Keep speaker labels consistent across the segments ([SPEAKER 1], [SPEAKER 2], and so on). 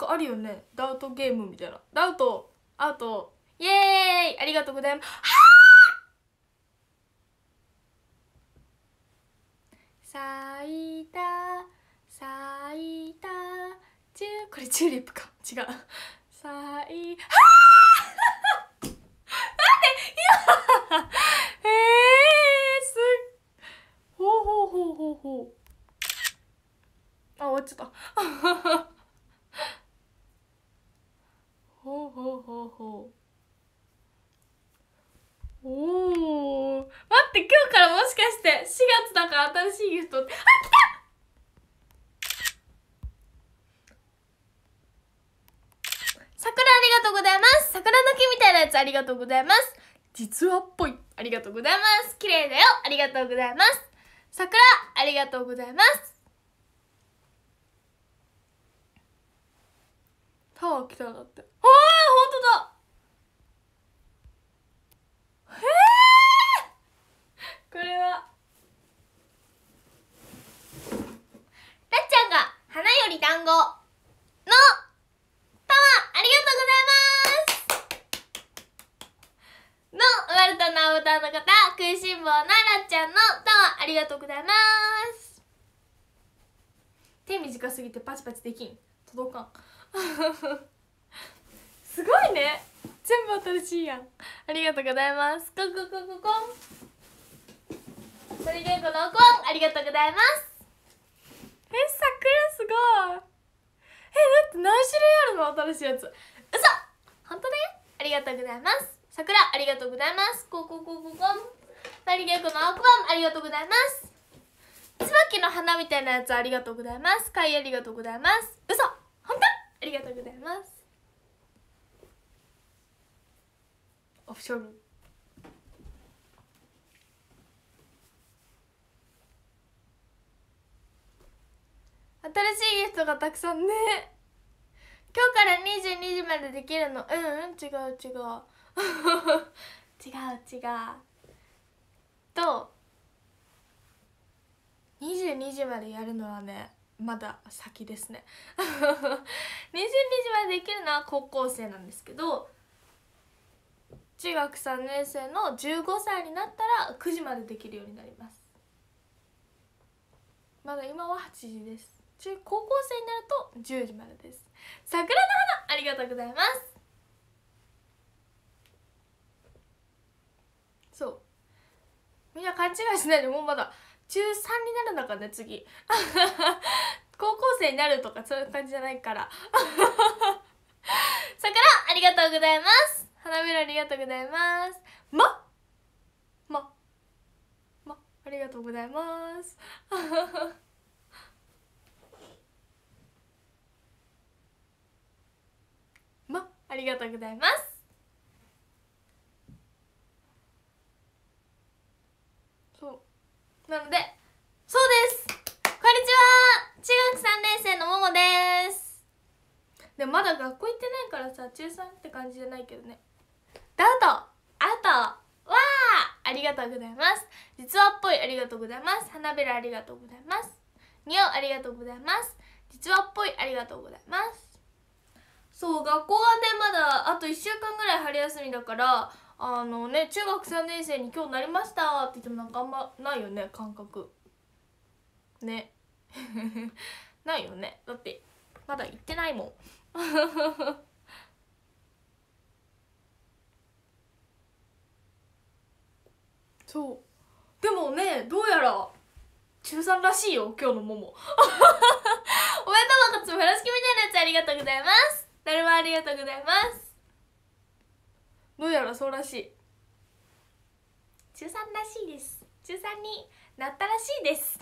[SPEAKER 1] かあるよねダウトゲームみたいなダウトアウトイエーイありがとうございます咲いた咲いたチューこれチューリップか違う咲いはあないやえー、すほほうほうほうほうあ終わっちゃったほうほうほうほう
[SPEAKER 2] おお待
[SPEAKER 1] って今日からもしかして4月だから新しいギフトあ来た桜ありがとうございます桜の木みたいなやつありがとうございます実話っぽいありがとうございます綺麗だよありがとうございます桜ありがとうございますタワー来たんってだえー、これはたっちゃんが花より団子のパワーありがとうござ
[SPEAKER 2] います
[SPEAKER 1] のワルタのアバターの方食いしん坊ならっちゃんのタワーありがとうございます手短すぎてパチパチできん届かんすごいね全部新しいやんありがとうございますコンコンコンコンコンそれでこのコンありがとうございますえ桜すごいえだって何種類あるの新しいやつ嘘本当だよありがとうございます桜ありがとうございますコンコンコンコンコンマリゲコのコンありがとうございます椿の花みたいなやつありがとうございます貝ありがとうございます嘘本当ありがとうございます Of zo'n 新しいトがたくさんね今日から22時までできるのうんうん違う違う 違う違うと22時までやるのはねまだ先ですね22 時までできるのは高校生なんですけど中学3年生の15歳になったら9時までできるようになりますまだ今は8時です中高校生になると10時までです桜の花ありがとうございますそうみんな勘違いしないでもうまだ中3になるのかね次 高校生になるとかそういう感じじゃないから 桜ありがとうございます花びらありがとうございますまままありがとうございます まありがとうございますそうなのでそうですこんにちは中学3年生のももですでまだ学校行っからさ中3って感じじゃないけどねだとあとわあありがとうございます実話っぽいありがとうございます花びらありがとうございますにおありがとうございます実話っぽいありがとうございますそう学校はねまだあと1週間ぐらい春休みだからあのね中学3年生に今日なりましたって言ってもなんかあんまないよね感覚ね ないよねだってまだ行ってないもん そうでもねどうやら中3らしいよ今日のもも お弁当箱つぶらしきみたいなやつありがとうございますだるまありがとうございますどうやらそうらしい中3らしいです中3になったらしいです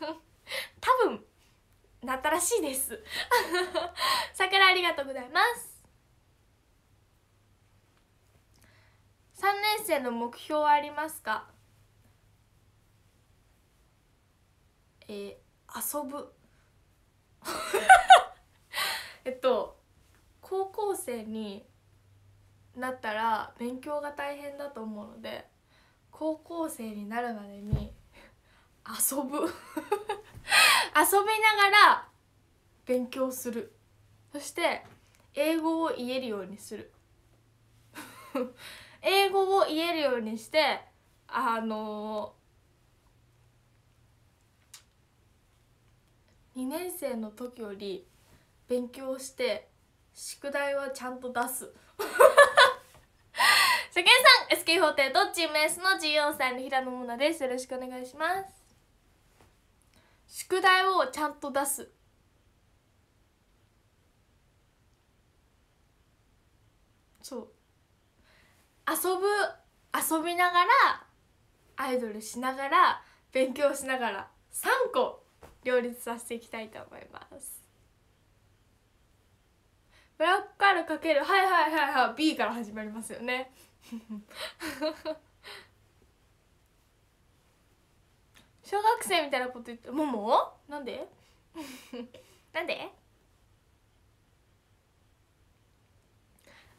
[SPEAKER 1] 多分なったらしいです 桜ありがとうございます3年生の目標はありますかえー、遊ぶ えっと高校生になったら勉強が大変だと思うので高校生になるまでに遊ぶ 遊びながら勉強するそして英語を言えるようにする英語を言えるようにしてあの2年生の時より勉強して宿題はちゃんと出す世間 さん SK 法廷どっちメスの14歳の平野モナですよろしくお願いします宿題をちゃんと出すそう遊ぶ遊びながらアイドルしながら勉強しながら3個両立させていきたいと思いますブラックカールかけるはいはいはいはい B から始まりますよね 小学生みたいなこと言ってももなんで なんで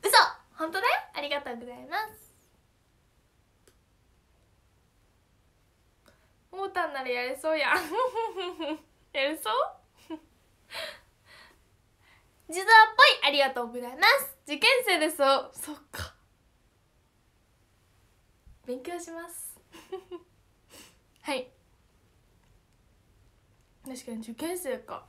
[SPEAKER 1] 嘘本当だよありがとうございますモータンならやれそうや やれそう地蔵 っぽいありがとうございます受験生ですそそっか勉強します はい確かに受験生か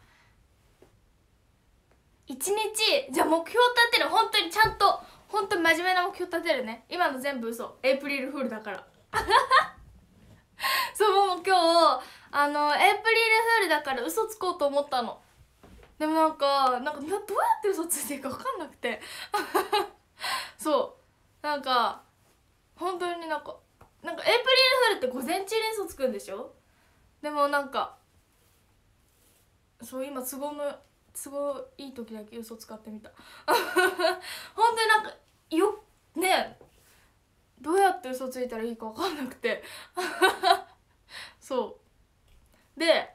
[SPEAKER 1] 一日じゃあ目標立てる本当にちゃんと本当真面目な目標立てるね今の全部嘘エイプリルフールだから そうもう今日あのエイプリルフールだから嘘つこうと思ったのでもなんかなんかどうやって嘘ついていいか分かんなくて そうなんか本当になんかなんかエイプリルフールって午前中に嘘つくんでしょでもなんかそう今都合の都合いい時だけ嘘使ってみた 本当になんかよねどうやって嘘ついたらいいか分かんなくて そうで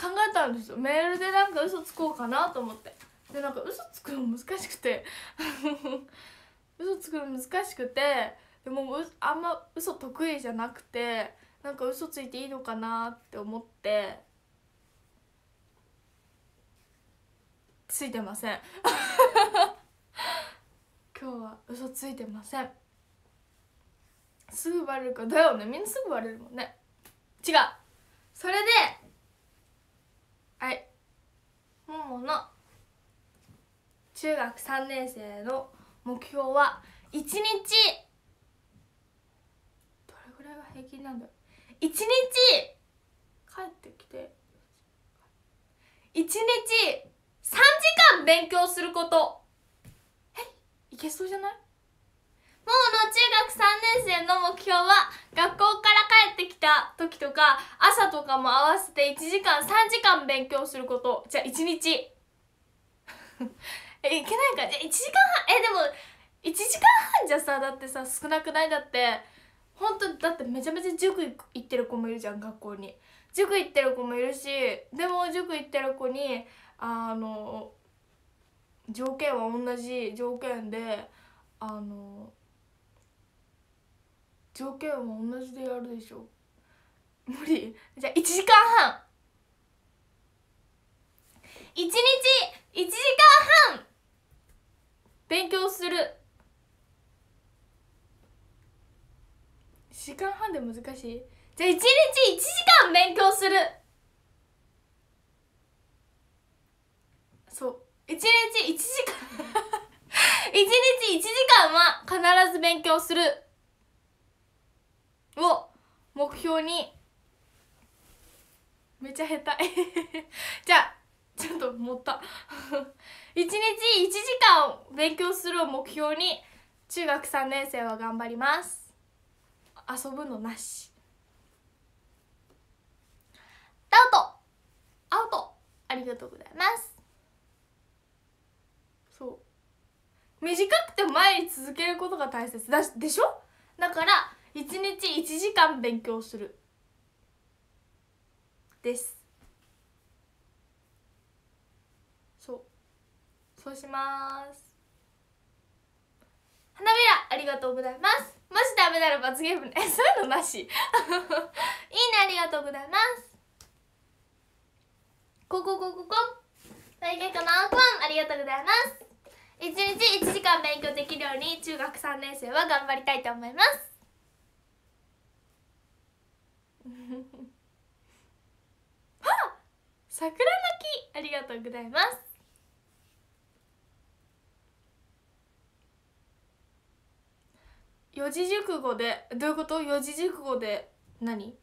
[SPEAKER 1] 考えたんですよメールでなんか嘘つこうかなと思ってでなんか嘘つくの難しくて 嘘つくの難しくてでもあんま嘘得意じゃなくてなんか嘘ついていいのかなって思ってついてません 今日は嘘ついてませんすぐバレるかだよねみんなすぐバレるもんね違うそれではいももの中学3年生の目標は1日どれぐらいが平均なんだろう1日帰ってきて1日3時間勉強することえいけそうじゃないもうの中学3年生の目標は学校から帰ってきた時とか朝とかも合わせて1時間3時間勉強することじゃあ1日 えいけないかじゃ1時間半えでも1時間半じゃさだってさ少なくないだって本当だってめちゃめちゃ塾行ってる子もいるじゃん学校に塾行ってる子もいるしでも塾行ってる子にあの条件は同じ条件であの条件は同じでやるでしょ無理じゃあ1時間半1日1時間半勉強する1時間半で難しいじゃあ1日1時間勉強するそう1日1時間1 日1時間は必ず勉強するを目標にめちゃ下手 じゃあちょっと持った1 日1時間勉強するを目標に中学3年生は頑張ります遊ぶのなしウトアウトありがとうございますそう短くて前に続けることが大切だしでしょだから1日1時間勉強するですそうそうします花びらありがとうございますもしダメなら罰ゲームね そういうのなし いいねありがとうございますコココココ大学のコンありがとうございます一日1時間勉強できるように中学3年生は頑張りたいと思いますは桜の木ありがとうございます四字熟語でどういうこと四字熟語で何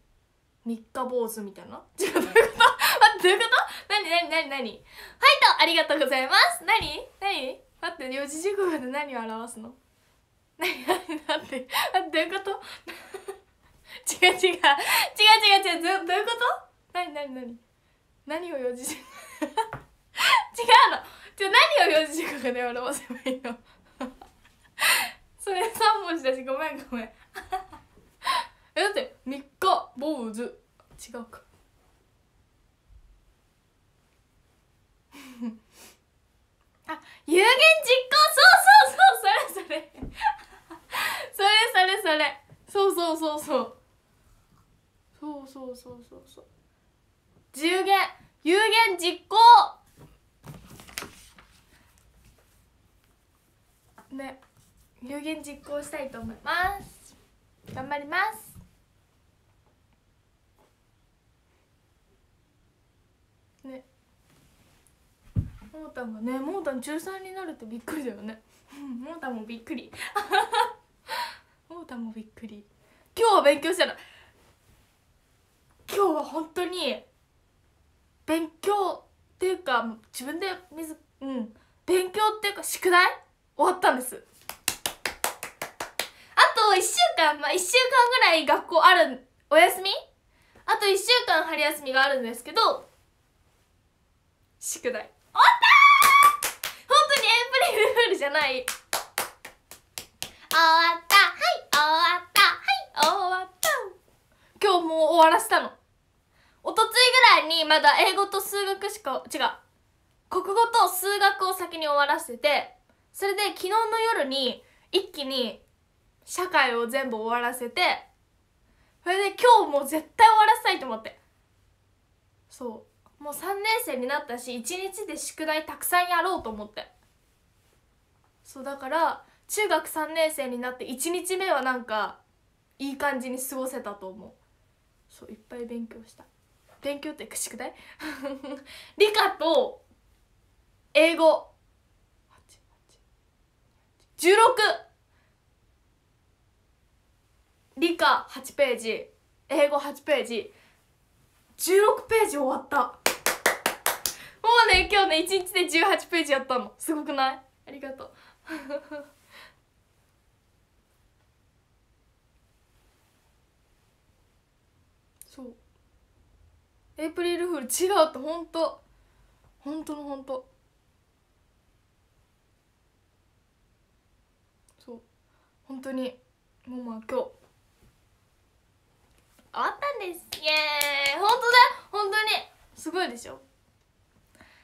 [SPEAKER 1] 三日坊主みたいな 違うどういうことどういうこと何何何何ァイトありがとうございます何何待って四字熟語で何を表すの何何だってどういうこと違う違う違う違う違うどういうこと何何何何を四字熟語違うのじゃ何を四字熟語で表せばいいのそれ三文字だしごめんごめんえだって三日坊主違うか あ有言実行そうそうそうそれそれそれそれそれそうそうそうそうそうそうそうそうそう有言有言実行ね有言実行したいと思います頑張りますもーたんがねもーたん中3になるってびっくりだよねもーたんもびっくりも ーたんもびっくり今日は勉強したら今日は本当に勉強っていうか自分で自うん勉強っていうか宿題終わったんですあと1週間まあ1週間ぐらい学校あるお休みあと1週間春休みがあるんですけど宿題本当にエンプリフールじゃない終わったはい終わったはい終わった今日もう終わらせたのおとついぐらいにまだ英語と数学しか違う国語と数学を先に終わらせてそれで昨日の夜に一気に社会を全部終わらせてそれで今日もう絶対終わらせたいと思ってそうもう3年生になったし1日で宿題たくさんやろうと思ってそうだから中学3年生になって1日目はなんかいい感じに過ごせたと思うそういっぱい勉強した勉強って宿題 理科と英語16理科8ページ英語8ページ16ページ終わったうね今日ね1日で18ページやったのすごくないありがとう そうエイプリルフール違うってほんとほんとのほんとそう本当にママ今日終わったんですイエーイ本当だ本当にすごいでしょ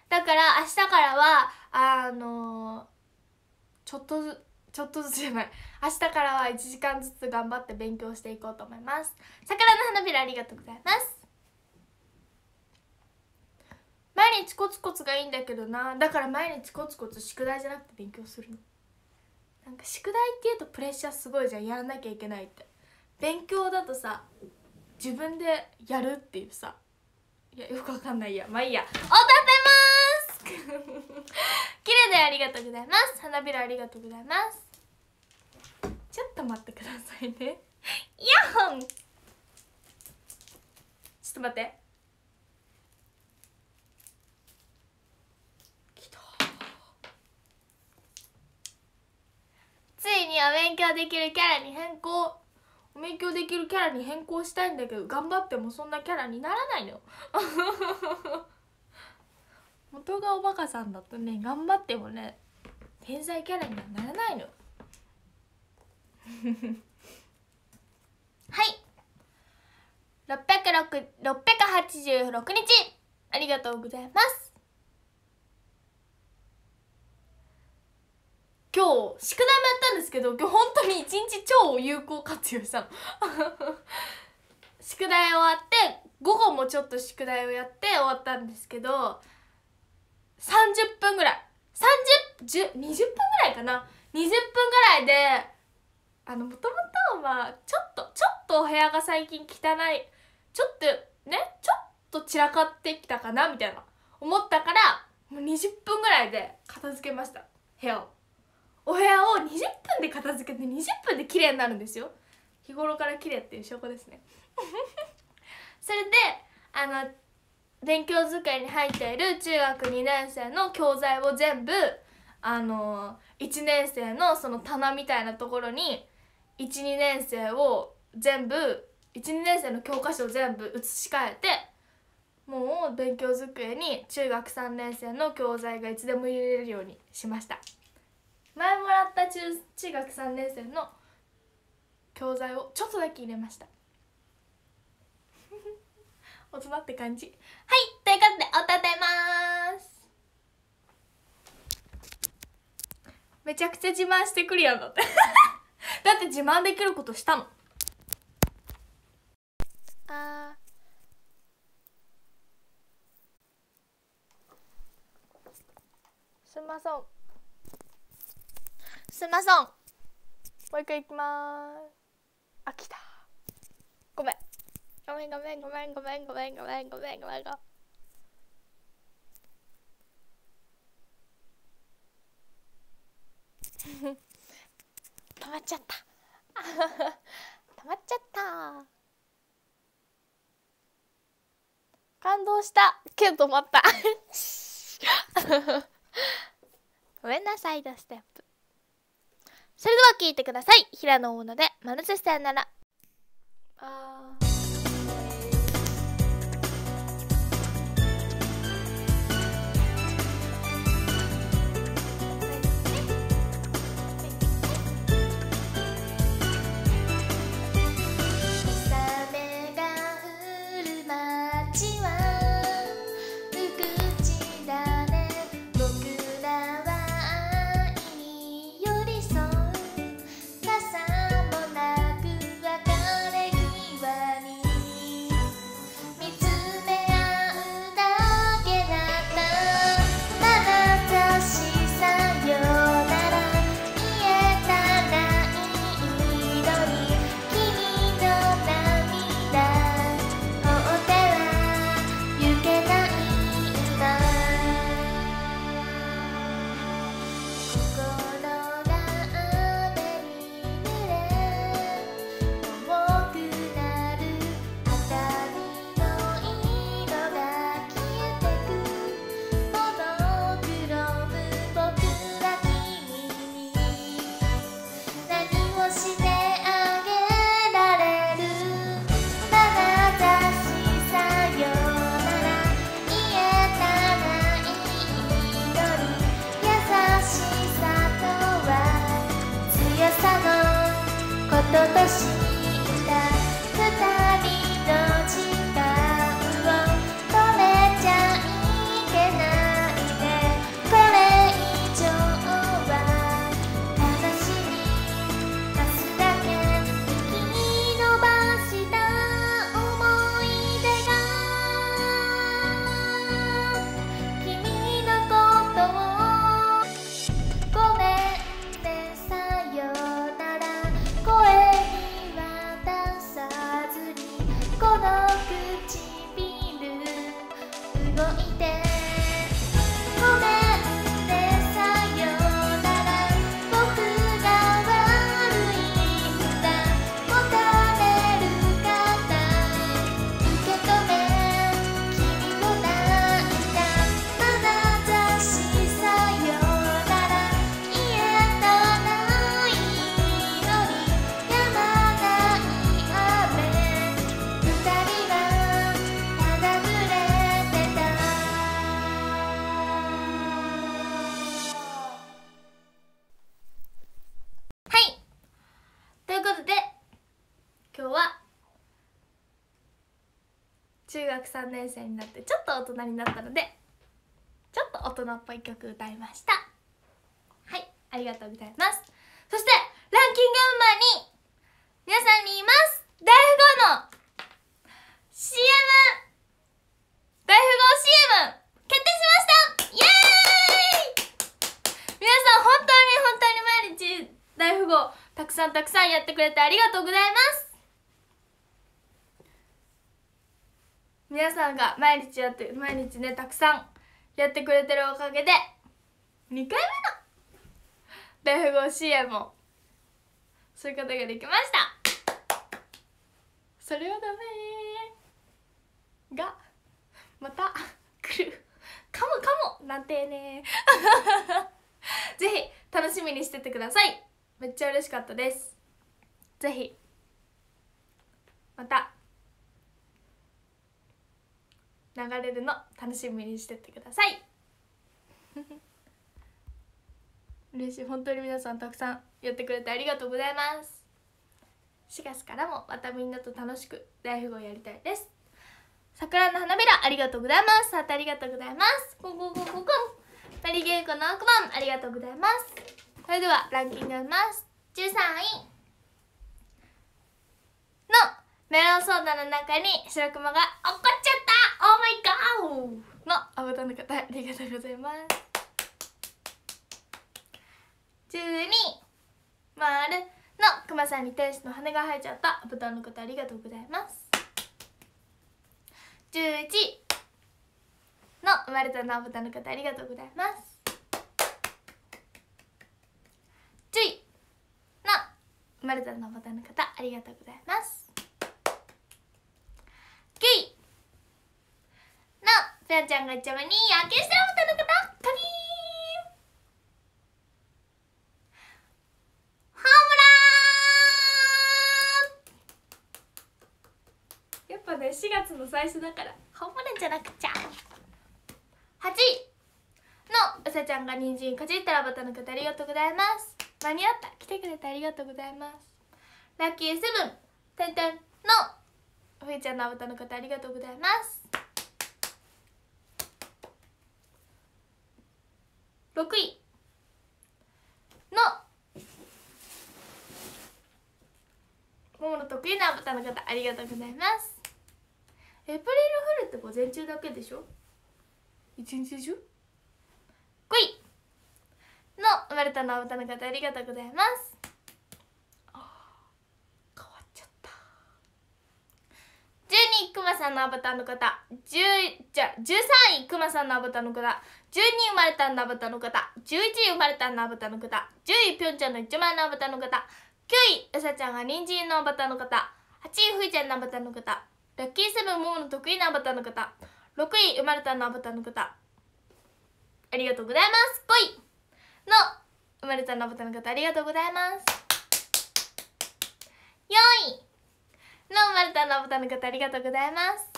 [SPEAKER 1] だから明日からはあのちょっとずちょっとずつじゃない明日からは1時間ずつ頑張って勉強していこうと思います桜の花びらありがとうございます毎日コツコツがいいんだけどなだから毎日コツコツ宿題じゃなくて勉強するのなんか宿題っていうとプレッシャーすごいじゃんやらなきゃいけないって勉強だとさ自分でやるっていうさいやよくわかんないやまあいいやおたてます綺麗でありがとうございます花びらありがとうございますちょっと待ってくださいねイヤホンちょっと待ってついにお勉強できるキャラに変更お勉強できるキャラに変更したいんだけど頑張ってもそんなキャラにならないの元がおバカさんだとね頑張ってもね天才キャラにはならないのはい606 686日ありがとうございます今日宿題もやったんですけど今日本当に一日超有効活用したの宿題終わって午後もちょっと宿題をやって終わったんですけど30分ぐらい3020分ぐらいかな20分ぐらいであのもともとはちょっとちょっとお部屋が最近汚いちょっとねちょっと散らかってきたかなみたいな思ったからもう20分ぐらいで片付けました部屋をお部屋を20分で片付けて20分で綺麗になるんですよ日頃から綺麗っていう証拠ですね それであの勉強机に入っている中学2年生の教材を全部あの1年生のその棚みたいなところに12年生を全部12年生の教科書を全部移し替えてもう勉強机に中学3年生の教材がいつでも入れるようにしました前もらった中中学3年生の教材をちょっとだけ入れました大人って感じはいということでおたてますめちゃくちゃ自慢してくるやんだって だって自慢できることしたのあすんまそんすんまそんもう一回いきますあ来たごめんごめんごめんごめんごめんごめん
[SPEAKER 2] ごめんごめんごめんごめん。止まっちゃった止まっちゃった
[SPEAKER 1] 感動したけど止まったごめんなさいダステップそれでは聞いてください平野大野で「マルチさよなら」あー中学3年生になってちょっと大人になったのでちょっと大人っぽい曲歌いましたはいありがとうございますそしてランキングアンバーに
[SPEAKER 2] 皆さんにいます大富豪の CM 大富豪 CM 決定しましたイエ
[SPEAKER 1] ーイ皆さん本当に本当に毎日大富豪たくさんたくさんやってくれてありがとうございます皆さんが毎日やって毎日ねたくさんやってくれてるおかげで2回目の大富豪 CM もそういうことができま
[SPEAKER 2] した
[SPEAKER 1] それはダメがまた来るかもかもなんてねぜひ楽しみにしててくださいめっちゃ嬉しかったですぜひまた流れるの楽しみにしててください 嬉しい本当に皆さんたくさんやってくれてありがとうございます4月からもまたみんなと楽しくライフをやりたいです桜の花びらありがとうございますさてありがとうございますコンコンコンコンコンマリゲイコの奥番ありがとうございますそれではランキングます13位のメロンソーダの中に白熊が落っこっちゃったオーマイガーのアバターの方ありがとうございます12丸の熊さんに天使の羽が生えちゃったアバターの方ありがとうございます11の生まれたのアバターの方ありがとうございますの生まれたのアボタンの方ありがとうございますちゃんが邪魔に野けしたおた方カビーンホームランやっぱね4月の最初だからホームランじゃなくちゃ8位のうさちゃんが人参かじったらばたの方ありがとうございます間に合った来てくれてありがとうございますラッキーセブンてんてんのふえちゃんのあばたの方ありがとうございます6位のももの得意な豚の方ありがとうございますエプリルフールって午前中だけでしょ一日中 ?5 位の生まれたの豚の方ありがとうございます12位くまさんのアバターの方10じゃ13位くまさんのアバターの方10に生まれたブタの方11位生まれたブタの方10位ぴょんちゃんの一枚七夕の方9位うさちゃんが人参のア七夕の方8位ふいちゃんのア七夕の方ラッキーセブンももの得意な七夕の方6位生まれたブタの方ありがとうございます5位の生まれたブタの方ありがとうございます4位の生まれたブタの方ありがとうございます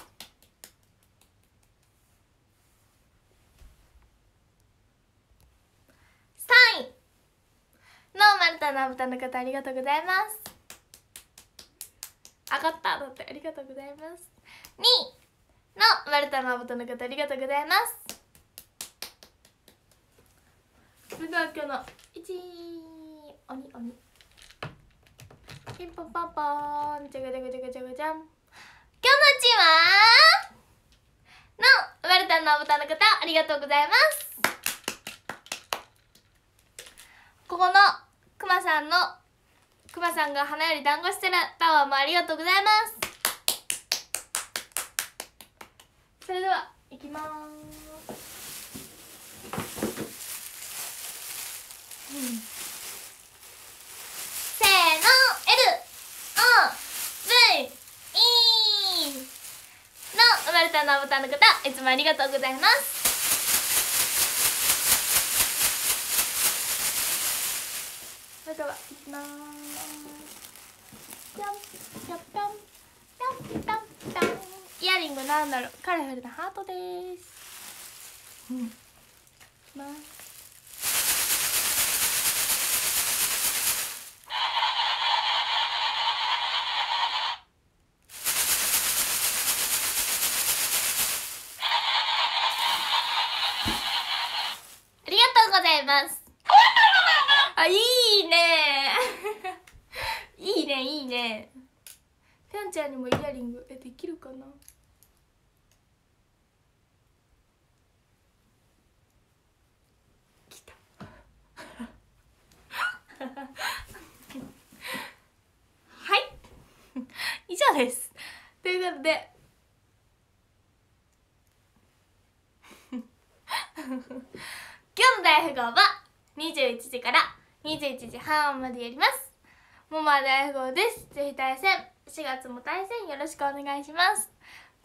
[SPEAKER 1] 3位のマルタの豚の方ありがとうございます上がっただってありがとうございます2位のマルタの豚の方ありがとうございますそれでは今日の1おにピンポンポンポンじゃがじゃがじゃがじゃがじゃん今日のうちはのワルタンのお豚の方ありがとうございますさんのくまさんが花より団子してるタワーもありがとうございますそれではいきます
[SPEAKER 2] うんせーの L O V E の生まれた
[SPEAKER 1] のボタンの方いつもありがとうございますではいきますぴょんぴょんぴょんぴょんぴょんイヤリングなんだろうカラフルなハートですうんいきます
[SPEAKER 2] ありがとうござい
[SPEAKER 1] ます。ねいいねぴょんちゃんにもイヤリングえできるかなきたはい以上ですということで 今日の大富豪は21時から21時半までやりますモマ大富豪ですぜひ対戦4月も対戦よろしくお願いします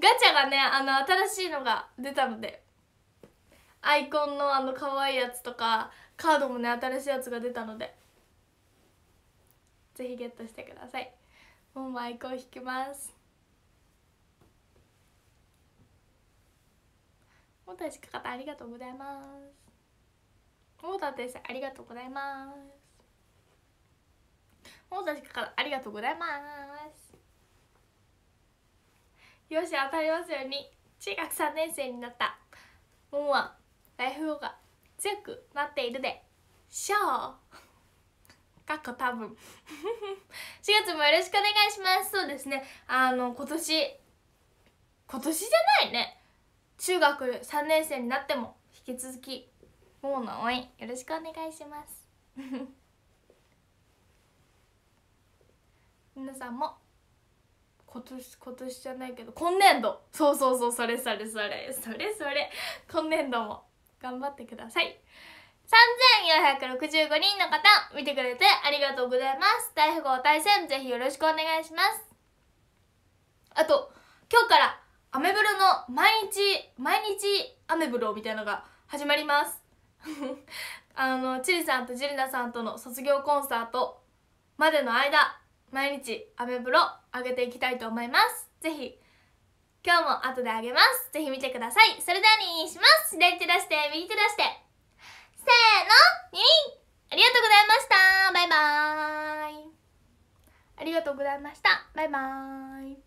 [SPEAKER 1] ガチャがねあの新しいのが出たのでアイコンのあの可愛いやつとかカードもね新しいやつが出たのでぜひゲットしてくださいもうアイコン引きますモーターし方ありがとうございますモーター先生ありがとうございます本田からありがとうござい
[SPEAKER 2] ます
[SPEAKER 1] よし当たりますように中学3年生になったももはライフ語が強くなっているでしょうかっこ多分4 月もよろしくお願いしますそうですねあの今年今年じゃないね中学3年生になっても引き続きもうの応援よろしくお願いします皆さんも今年今年じゃないけど今年度そうそうそうそれそれそれそれそれ今年度も頑張ってください3465人の方見てくれてありがとうございます大富豪対戦ぜひよろしくお願いしますあと今日からアメブロの毎日毎日アメブロみたいのが始まります あのチリさんとジリナさんとの卒業コンサートまでの間毎日アメブロ上げていきたいと思いますぜひ今日も後であげますぜひ見てくださいそれではにします左手出して右手出してせーのにありがとうございましたバイバーイありがとうございましたバイバーイ